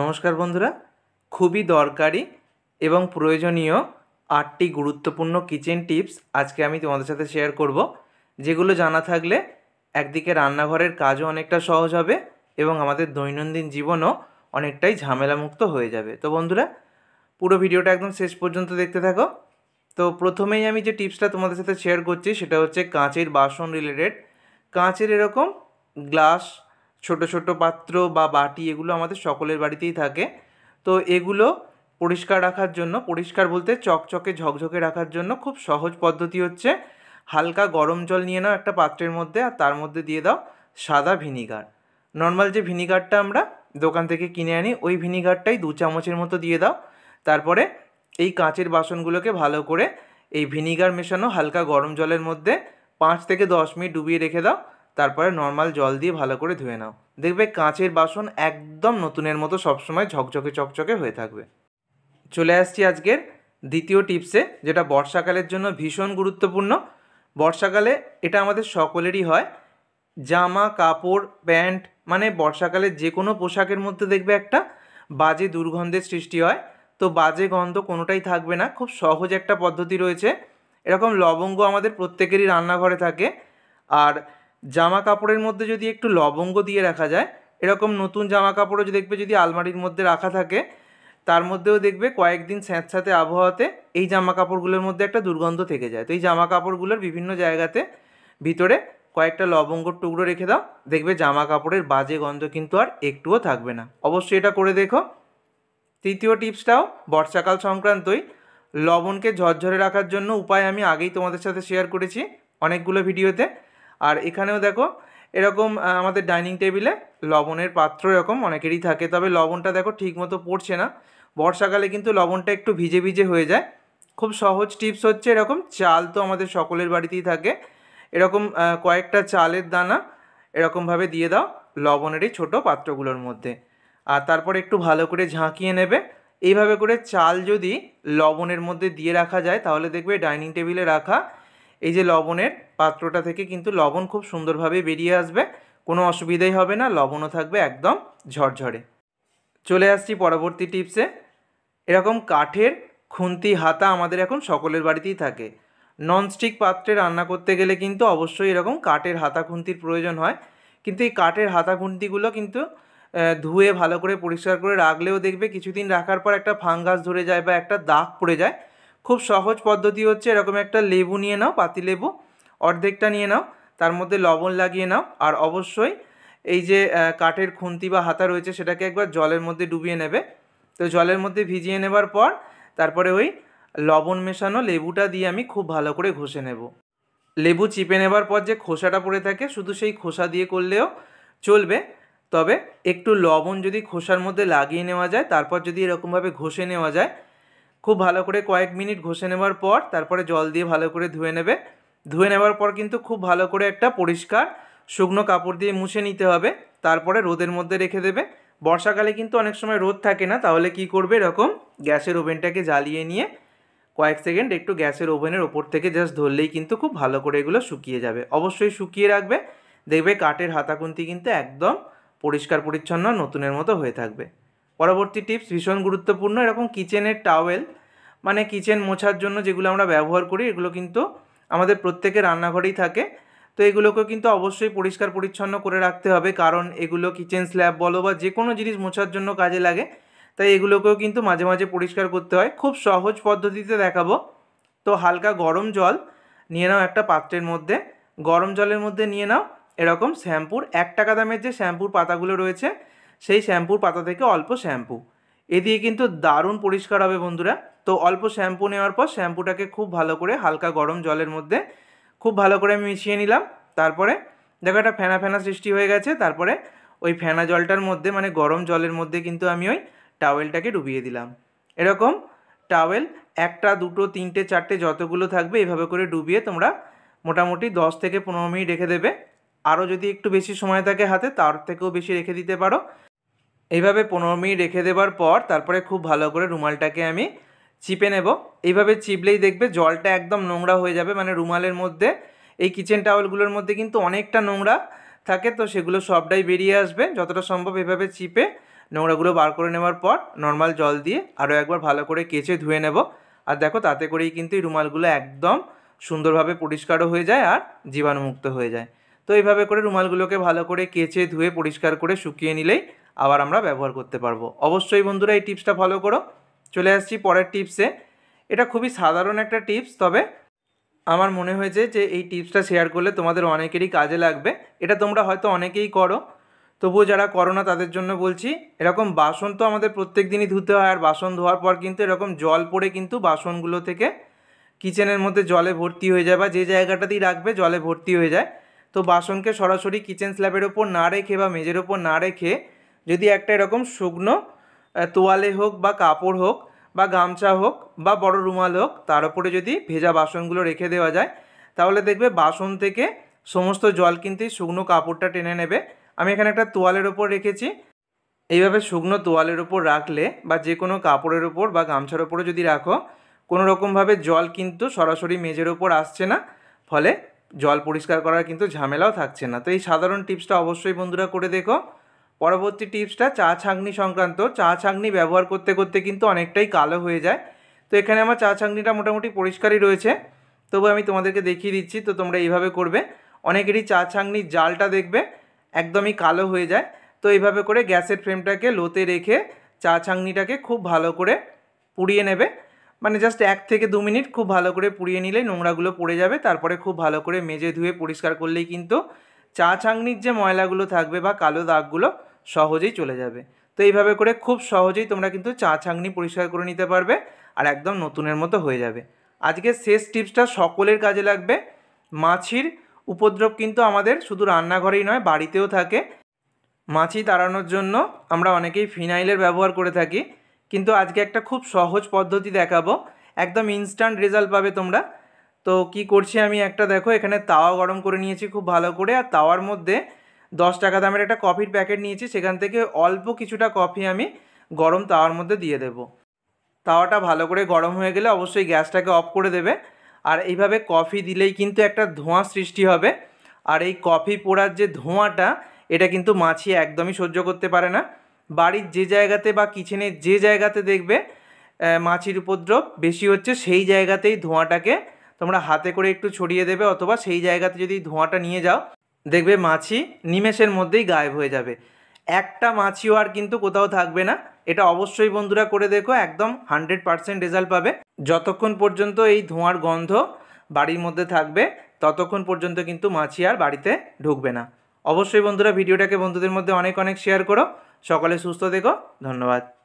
নমস্কার বন্ধুরা খুবই দরকারি এবং প্রয়োজনীয় আটটি গুরুত্বপূর্ণ কিচেন টিপস আজকে আমি তোমাদের সাথে শেয়ার করব যেগুলো জানা থাকলে একদিকে রান্নাঘরের কাজও অনেকটা সহজ হবে এবং আমাদের দৈনন্দিন জীবনও অনেকটাই ঝামেলামুক্ত হয়ে যাবে তো বন্ধুরা পুরো ভিডিওটা একদম শেষ পর্যন্ত দেখতে থাকো তো প্রথমেই আমি যে টিপসটা তোমাদের সাথে শেয়ার করছি সেটা হচ্ছে কাঁচের বাসন রিলেটেড কাঁচের এরকম গ্লাস ছোট ছোট পাত্র বা বাটি এগুলো আমাদের সকলের বাড়িতেই থাকে তো এগুলো পরিষ্কার রাখার জন্য পরিষ্কার বলতে চকচকে ঝকঝকে রাখার জন্য খুব সহজ পদ্ধতি হচ্ছে হালকা গরম জল নিয়ে নাও একটা পাত্রের মধ্যে আর তার মধ্যে দিয়ে দাও সাদা ভিনিগার নর্মাল যে ভিনিগারটা আমরা দোকান থেকে কিনে আনি ওই ভিনিগারটাই দু চামচের মতো দিয়ে দাও তারপরে এই কাঁচের বাসনগুলোকে ভালো করে এই ভিনিগার মেশানো হালকা গরম জলের মধ্যে পাঁচ থেকে দশ মিনিট ডুবিয়ে রেখে দাও তারপরে নর্মাল জল দিয়ে ভালো করে ধুয়ে নাও দেখবে কাঁচের বাসন একদম নতুনের মতো সবসময় ঝকঝকে চকচকে হয়ে থাকবে চলে আসছি আজকের দ্বিতীয় টিপসে যেটা বর্ষাকালের জন্য ভীষণ গুরুত্বপূর্ণ বর্ষাকালে এটা আমাদের সকলেরই হয় জামা কাপড় প্যান্ট মানে বর্ষাকালে যে কোনো পোশাকের মধ্যে দেখবে একটা বাজে দুর্গন্ধের সৃষ্টি হয় তো বাজে গন্ধ কোনোটাই থাকবে না খুব সহজ একটা পদ্ধতি রয়েছে এরকম লবঙ্গ আমাদের প্রত্যেকেরই রান্নাঘরে থাকে আর জামা কাপড়ের মধ্যে যদি একটু লবঙ্গ দিয়ে রাখা যায় এরকম নতুন জামা কাপড়ও যদি দেখবে যদি আলমারির মধ্যে রাখা থাকে তার মধ্যেও দেখবে কয়েকদিন স্যাঁতস্যাঁতে আবহাওয়াতে এই জামা কাপড়গুলোর মধ্যে একটা দুর্গন্ধ থেকে যায় তো এই জামা কাপড়গুলোর বিভিন্ন জায়গাতে ভিতরে কয়েকটা লবঙ্গর টুকরো রেখে দাও দেখবে জামা কাপড়ের বাজে গন্ধ কিন্তু আর একটুও থাকবে না অবশ্যই এটা করে দেখো তৃতীয় টিপসটাও বর্ষাকাল সংক্রান্তই লবণকে ঝরঝরে রাখার জন্য উপায় আমি আগেই তোমাদের সাথে শেয়ার করেছি অনেকগুলো ভিডিওতে আর এখানেও দেখো এরকম আমাদের ডাইনিং টেবিলে লবণের পাত্র এরকম অনেকেরই থাকে তবে লবণটা দেখো ঠিকমতো পড়ছে না বর্ষাকালে কিন্তু লবণটা একটু ভিজে ভিজে হয়ে যায় খুব সহজ টিপস হচ্ছে এরকম চাল তো আমাদের সকলের বাড়িতেই থাকে এরকম কয়েকটা চালের দানা এরকমভাবে দিয়ে দাও লবণের এই ছোটো পাত্রগুলোর মধ্যে আর তারপর একটু ভালো করে ঝাঁকিয়ে নেবে এইভাবে করে চাল যদি লবণের মধ্যে দিয়ে রাখা যায় তাহলে দেখবে ডাইনিং টেবিলে রাখা এই যে লবণের পাত্রটা থেকে কিন্তু লবণ খুব সুন্দরভাবে বেরিয়ে আসবে কোনো অসুবিধাই হবে না লবণও থাকবে একদম ঝরঝরে চলে আসছি পরবর্তী টিপসে এরকম কাঠের খুন্তি হাতা আমাদের এখন সকলের বাড়িতেই থাকে ননস্টিক পাত্রে রান্না করতে গেলে কিন্তু অবশ্যই এরকম কাঠের হাতা খুন্তির প্রয়োজন হয় কিন্তু এই কাঠের হাতা খুন্তিগুলো কিন্তু ধুয়ে ভালো করে পরিষ্কার করে রাখলেও দেখবে কিছুদিন রাখার পর একটা ফাঙ্গাস ধরে যায় বা একটা দাগ পড়ে যায় খুব সহজ পদ্ধতি হচ্ছে এরকম একটা লেবু নিয়ে নাও পাতি লেবু অর্ধেকটা নিয়ে নাও তার মধ্যে লবণ লাগিয়ে নাও আর অবশ্যই এই যে কাঠের খুন্তি বা হাতা রয়েছে সেটাকে একবার জলের মধ্যে ডুবিয়ে নেবে তো জলের মধ্যে ভিজিয়ে নেবার পর তারপরে ওই লবণ মেশানো লেবুটা দিয়ে আমি খুব ভালো করে ঘষে নেব লেবু চিপে নেবার পর যে খোসাটা পড়ে থাকে শুধু সেই খোসা দিয়ে করলেও চলবে তবে একটু লবণ যদি খোসার মধ্যে লাগিয়ে নেওয়া যায় তারপর যদি এরকমভাবে ঘষে নেওয়া যায় খুব ভালো করে কয়েক মিনিট ঘষে নেওয়ার পর তারপরে জল দিয়ে ভালো করে ধুয়ে নেবে ধুয়ে নেওয়ার পর কিন্তু খুব ভালো করে একটা পরিষ্কার শুকনো কাপড় দিয়ে মুছে নিতে হবে তারপরে রোদের মধ্যে রেখে দেবে বর্ষাকালে কিন্তু অনেক সময় রোদ থাকে না তাহলে কি করবে এরকম গ্যাসের ওভেনটাকে জ্বালিয়ে নিয়ে কয়েক সেকেন্ড একটু গ্যাসের ওভেনের ওপর থেকে জাস্ট ধরলেই কিন্তু খুব ভালো করে এগুলো শুকিয়ে যাবে অবশ্যই শুকিয়ে রাখবে দেখবে কাঠের হাতাকুন্তি কিন্তু একদম পরিষ্কার পরিচ্ছন্ন নতুনের মতো হয়ে থাকবে পরবর্তী টিপস ভীষণ গুরুত্বপূর্ণ এরকম কিচেনের টাওয়েল মানে কিচেন মোছার জন্য যেগুলো আমরা ব্যবহার করি এগুলো কিন্তু আমাদের প্রত্যেকের রান্নাঘরেই থাকে তো এগুলোকে কিন্তু অবশ্যই পরিষ্কার পরিচ্ছন্ন করে রাখতে হবে কারণ এগুলো কিচেন স্ল্যাব বলো বা যে কোনো জিনিস মোছার জন্য কাজে লাগে তাই এগুলোকেও কিন্তু মাঝে মাঝে পরিষ্কার করতে হয় খুব সহজ পদ্ধতিতে দেখাবো তো হালকা গরম জল নিয়ে নাও একটা পাত্রের মধ্যে গরম জলের মধ্যে নিয়ে নাও এরকম শ্যাম্পুর এক টাকা দামের যে শ্যাম্পুর পাতাগুলো রয়েছে সেই শ্যাম্পুর পাতা থেকে অল্প শ্যাম্পু এ দিয়ে কিন্তু দারুণ পরিষ্কার হবে বন্ধুরা তো অল্প শ্যাম্পু নেওয়ার পর শ্যাম্পুটাকে খুব ভালো করে হালকা গরম জলের মধ্যে খুব ভালো করে আমি মিশিয়ে নিলাম তারপরে দেখো একটা ফেনা ফেনা সৃষ্টি হয়ে গেছে তারপরে ওই ফেনা জলটার মধ্যে মানে গরম জলের মধ্যে কিন্তু আমি ওই টাওয়েলটাকে ডুবিয়ে দিলাম এরকম টাওয়েল একটা দুটো তিনটে চারটে যতগুলো থাকবে এভাবে করে ডুবিয়ে তোমরা মোটামুটি দশ থেকে পনেরো মিনিট রেখে দেবে আরও যদি একটু বেশি সময় থাকে হাতে তার থেকেও বেশি রেখে দিতে পারো এইভাবে পনেরো মিনিট রেখে দেবার পর তারপরে খুব ভালো করে রুমালটাকে আমি চিপে নেব এইভাবে চিপলেই দেখবে জলটা একদম নোংরা হয়ে যাবে মানে রুমালের মধ্যে এই কিচেন টাওয়েলগুলোর মধ্যে কিন্তু অনেকটা নোংরা থাকে তো সেগুলো সবটাই বেরিয়ে আসবে যতটা সম্ভব এভাবে চিপে নোংরাগুলো বার করে নেওয়ার পর নর্মাল জল দিয়ে আরও একবার ভালো করে কেচে ধুয়ে নেব আর দেখো তাতে করেই কিন্তু এই রুমালগুলো একদম সুন্দরভাবে পরিষ্কারও হয়ে যায় আর জীবাণুমুক্ত হয়ে যায় তো এইভাবে করে রুমালগুলোকে ভালো করে কেচে ধুয়ে পরিষ্কার করে শুকিয়ে নিলেই আবার আমরা ব্যবহার করতে পারবো অবশ্যই বন্ধুরা এই টিপসটা ফলো করো চলে আসছি পরের টিপসে এটা খুবই সাধারণ একটা টিপস তবে আমার মনে হয়েছে যে এই টিপসটা শেয়ার করলে তোমাদের অনেকেরই কাজে লাগবে এটা তোমরা হয়তো অনেকেই করো তবুও যারা করো না তাদের জন্য বলছি এরকম বাসন তো আমাদের প্রত্যেক দিনই ধুতে হয় আর বাসন ধোয়ার পর কিন্তু এরকম জল পড়ে কিন্তু বাসনগুলো থেকে কিচেনের মধ্যে জলে ভর্তি হয়ে যায় বা যে জায়গাটাতেই রাখবে জলে ভর্তি হয়ে যায় তো বাসনকে সরাসরি কিচেন স্ল্যাবের ওপর না রেখে বা মেজের ওপর না রেখে যদি একটা এরকম শুকনো তোয়ালে হোক বা কাপড় হোক বা গামছা হোক বা বড় রুমাল হোক তার উপরে যদি ভেজা বাসনগুলো রেখে দেওয়া যায় তাহলে দেখবে বাসন থেকে সমস্ত জল কিন্তু শুকনো কাপড়টা টেনে নেবে আমি এখানে একটা তোয়ালের ওপর রেখেছি এইভাবে শুকনো তোয়ালের ওপর রাখলে বা যে কোনো কাপড়ের ওপর বা গামছার ওপরে যদি রাখো কোনো রকমভাবে জল কিন্তু সরাসরি মেজের ওপর আসছে না ফলে জল পরিষ্কার করার কিন্তু ঝামেলাও থাকছে না তো এই সাধারণ টিপসটা অবশ্যই বন্ধুরা করে দেখো পরবর্তী টিপসটা চা ছাঁকনি সংক্রান্ত চা ছাঁকনি ব্যবহার করতে করতে কিন্তু অনেকটাই কালো হয়ে যায় তো এখানে আমার চা ছাঁকনিটা মোটামুটি পরিষ্কারই রয়েছে তবু আমি তোমাদেরকে দেখিয়ে দিচ্ছি তো তোমরা এইভাবে করবে অনেকেরই চা ছাঁকনির জালটা দেখবে একদমই কালো হয়ে যায় তো এইভাবে করে গ্যাসের ফ্রেমটাকে লোতে রেখে চা ছাঁকনিটাকে খুব ভালো করে পুড়িয়ে নেবে মানে জাস্ট এক থেকে দু মিনিট খুব ভালো করে পুড়িয়ে নিলে নোংরাগুলো পড়ে যাবে তারপরে খুব ভালো করে মেজে ধুয়ে পরিষ্কার করলেই কিন্তু চা ছাঁকনির যে ময়লাগুলো থাকবে বা কালো দাগগুলো সহজেই চলে যাবে তো এইভাবে করে খুব সহজেই তোমরা কিন্তু চা ছাঁকনি পরিষ্কার করে নিতে পারবে আর একদম নতুনের মতো হয়ে যাবে আজকে শেষ টিপসটা সকলের কাজে লাগবে মাছির উপদ্রব কিন্তু আমাদের শুধু রান্নাঘরেই নয় বাড়িতেও থাকে মাছি তাড়ানোর জন্য আমরা অনেকেই ফিনাইলের ব্যবহার করে থাকি কিন্তু আজকে একটা খুব সহজ পদ্ধতি দেখাবো একদম ইনস্ট্যান্ট রেজাল্ট পাবে তোমরা তো কি করছি আমি একটা দেখো এখানে তাওয়া গরম করে নিয়েছি খুব ভালো করে আর তাওয়ার মধ্যে দশ টাকা দামের একটা কফির প্যাকেট নিয়েছি সেখান থেকে অল্প কিছুটা কফি আমি গরম তাওয়ার মধ্যে দিয়ে দেব তাওয়াটা ভালো করে গরম হয়ে গেলে অবশ্যই গ্যাসটাকে অফ করে দেবে আর এইভাবে কফি দিলেই কিন্তু একটা ধোঁয়া সৃষ্টি হবে আর এই কফি পোড়ার যে ধোঁয়াটা এটা কিন্তু মাছি একদমই সহ্য করতে পারে না বাড়ির যে জায়গাতে বা কিচেনের যে জায়গাতে দেখবে মাছির উপদ্রব বেশি হচ্ছে সেই জায়গাতেই ধোঁয়াটাকে তোমরা হাতে করে একটু ছড়িয়ে দেবে অথবা সেই জায়গাতে যদি ধোঁয়াটা নিয়ে যাও দেখবে মাছি নিমেষের মধ্যেই গায়েব হয়ে যাবে একটা মাছিও আর কিন্তু কোথাও থাকবে না এটা অবশ্যই বন্ধুরা করে দেখো একদম হান্ড্রেড পারসেন্ট রেজাল্ট পাবে যতক্ষণ পর্যন্ত এই ধোঁয়ার গন্ধ বাড়ির মধ্যে থাকবে ততক্ষণ পর্যন্ত কিন্তু মাছি আর বাড়িতে ঢুকবে না অবশ্যই বন্ধুরা ভিডিওটাকে বন্ধুদের মধ্যে অনেক অনেক শেয়ার করো সকলে সুস্থ দেখো ধন্যবাদ